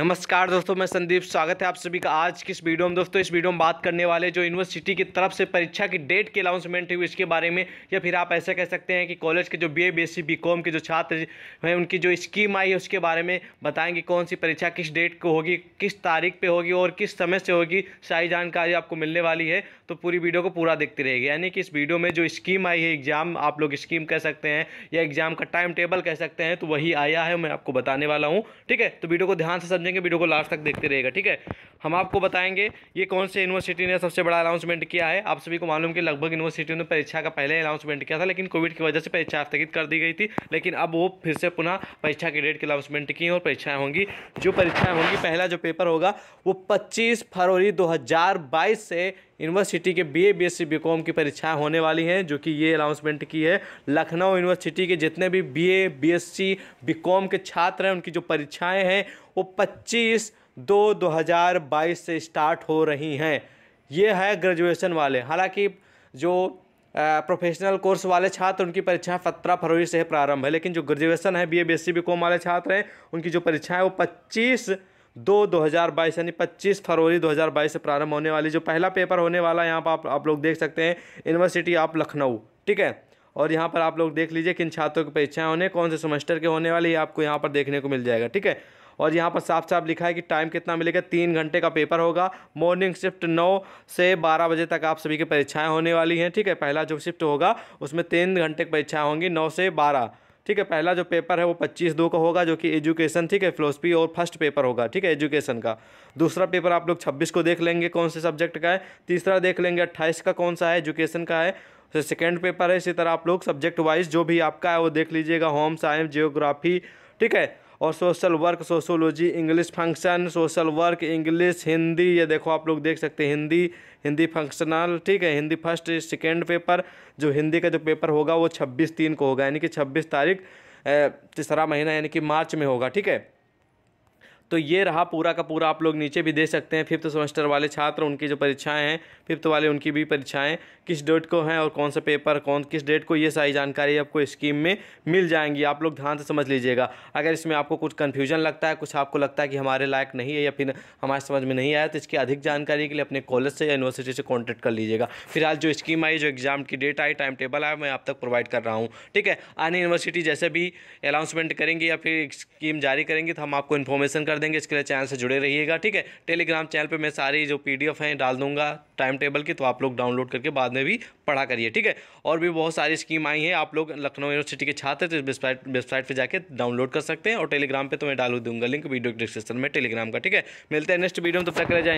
नमस्कार दोस्तों मैं संदीप स्वागत है आप सभी का आज किस वीडियो में दोस्तों इस वीडियो में बात करने वाले जो यूनिवर्सिटी की तरफ से परीक्षा की डेट की अनाउंसमेंट हुई इसके बारे में या फिर आप ऐसा कह सकते हैं कि कॉलेज के जो बीए बीएससी बीकॉम के जो छात्र हैं उनकी जो स्कीम आई है उसके बारे में बताएंगे कौन सी परीक्षा किस डेट को होगी किस तारीख पर होगी और किस समय से होगी सारी जानकारी आपको मिलने वाली है तो पूरी वीडियो को पूरा देखती रहेगी यानी कि इस वीडियो में जो स्कीम आई है एग्ज़ाम आप लोग स्कीम कह सकते हैं या एग्ज़ाम का टाइम टेबल कह सकते हैं तो वही आया है मैं आपको बताने वाला हूँ ठीक है तो वीडियो को ध्यान से समझें समझेंगे वीडियो को लास्ट तक देखते रहेगा ठीक है हम आपको बताएंगे ये कौन से यूनिवर्सिटी ने सबसे बड़ा अनाउंसमेंट किया है आप सभी को मालूम कि लगभग यूनिवर्सिटी ने परीक्षा का पहले अनाउंसमेंट किया था लेकिन कोविड की वजह से परीक्षा स्थगित कर दी गई थी लेकिन अब वो फिर से पुनः परीक्षा के डेट की अनाउंसमेंट की और परीक्षाएँ होंगी जो परीक्षाएँ होंगी पहला जो पेपर होगा वो पच्चीस फरवरी दो से यूनिवर्सिटी के B A B S C B com की परीक्षाएँ होने वाली हैं जो कि ये अनाउंसमेंट की है लखनऊ यूनिवर्सिटी के जितने भी B A B S C B com के छात्र हैं उनकी जो परीक्षाएँ हैं वो पच्चीस दो दो हज़ार बाईस से स्टार्ट हो रही हैं ये है ग्रेजुएशन वाले हालांकि जो प्रोफेशनल कोर्स वाले छात्र उनकी परीक्षाएं सत्रह फरवरी से प्रारंभ है लेकिन जो ग्रेजुएशन है B A B S C B com वाले छात्र हैं उनकी जो परीक्षाएं वो पच्चीस दो दो हज़ार बाईस यानी पच्चीस फरवरी दो हज़ार बाईस से प्रारंभ होने वाली जो पहला पेपर होने वाला है यहाँ पर आप, आप लोग देख सकते हैं यूनिवर्सिटी ऑफ लखनऊ ठीक है और यहाँ पर आप लोग देख लीजिए किन छात्रों की परीक्षाएँ होने कौन से सेमेस्टर के होने वाले आपको यहाँ पर देखने को मिल जाएगा ठीक है और यहाँ पर साफ साफ लिखा है कि टाइम कितना मिलेगा तीन घंटे का पेपर होगा मॉर्निंग शिफ्ट नौ से बारह बजे तक आप सभी की परीक्षाएं होने वाली हैं ठीक है पहला जो शिफ्ट होगा उसमें तीन घंटे की परीक्षाएं होंगी नौ से बारह ठीक है पहला जो पेपर है वो पच्चीस दो का होगा जो कि एजुकेशन ठीक है फिलोसफी और फर्स्ट पेपर होगा ठीक है एजुकेशन का दूसरा पेपर आप लोग छब्बीस को देख लेंगे कौन से सब्जेक्ट का है तीसरा देख लेंगे अट्ठाईस का कौन सा है एजुकेशन का है सेकेंड पेपर है इसी तरह आप लोग सब्जेक्ट वाइज जो भी आपका है वो देख लीजिएगा होम साइंस जियोग्राफी ठीक है और social work sociology English function social work English Hindi ये देखो आप लोग देख सकते हैं हिंदी हिंदी फंक्शनल ठीक है हिंदी फर्स्ट सेकेंड पेपर जो हिंदी का जो पेपर होगा वो छब्बीस तीन को होगा यानी कि छब्बीस तारीख तीसरा महीना यानी कि मार्च में होगा ठीक है तो ये रहा पूरा का पूरा आप लोग नीचे भी दे सकते हैं फिफ्थ सेमेस्टर वाले छात्र उनकी जो परीक्षाएँ हैं फिफ्थ वाले उनकी भी परीक्षाएँ किस डेट को हैं और कौन सा पेपर कौन किस डेट को ये सारी जानकारी आपको स्कीम में मिल जाएंगी आप लोग ध्यान से समझ लीजिएगा अगर इसमें आपको कुछ कन्फ्यूजन लगता है कुछ आपको लगता है कि हमारे लायक नहीं है या फिर हमारे समझ में नहीं आया तो इसकी अधिक जानकारी के लिए अपने कॉलेज से या यूनिवर्सिटी से कॉन्टैक्ट कर लीजिएगा फिलहाल जो स्कीम आई जो एग्ज़ाम की डेट आई टाइम टेबल आया मैं आप तक प्रोवाइड कर रहा हूँ ठीक है आने यूनिवर्सिटी जैसे भी अनाउंसमेंट करेंगे या फिर स्कीम जारी करेंगे तो हम आपको इन्फॉर्मेशन कर देंगे इसके लिए चैनल से जुड़े रहिएगा ठीक है टेलीग्राम चैनल पर मैं सारी जो पी हैं डाल दूंगा टाइम टेबल की तो आप लोग डाउनलोड करके बाद में भी पढ़ा करिए ठीक है और भी बहुत सारी स्कीम आई है आप लोग लखनऊ यूनिवर्सिटी के छात्र तो वेबसाइट वेबसाइट पर जाकर डाउनलोड कर सकते हैं और टेलीग्राम पर तो मैं डालू दूंगा लिंक वीडियो डिस्क्रिप्शन में टेलीग्राम का ठीक है मिलते हैं नेक्स्ट वीडियो में तब तक रह जाए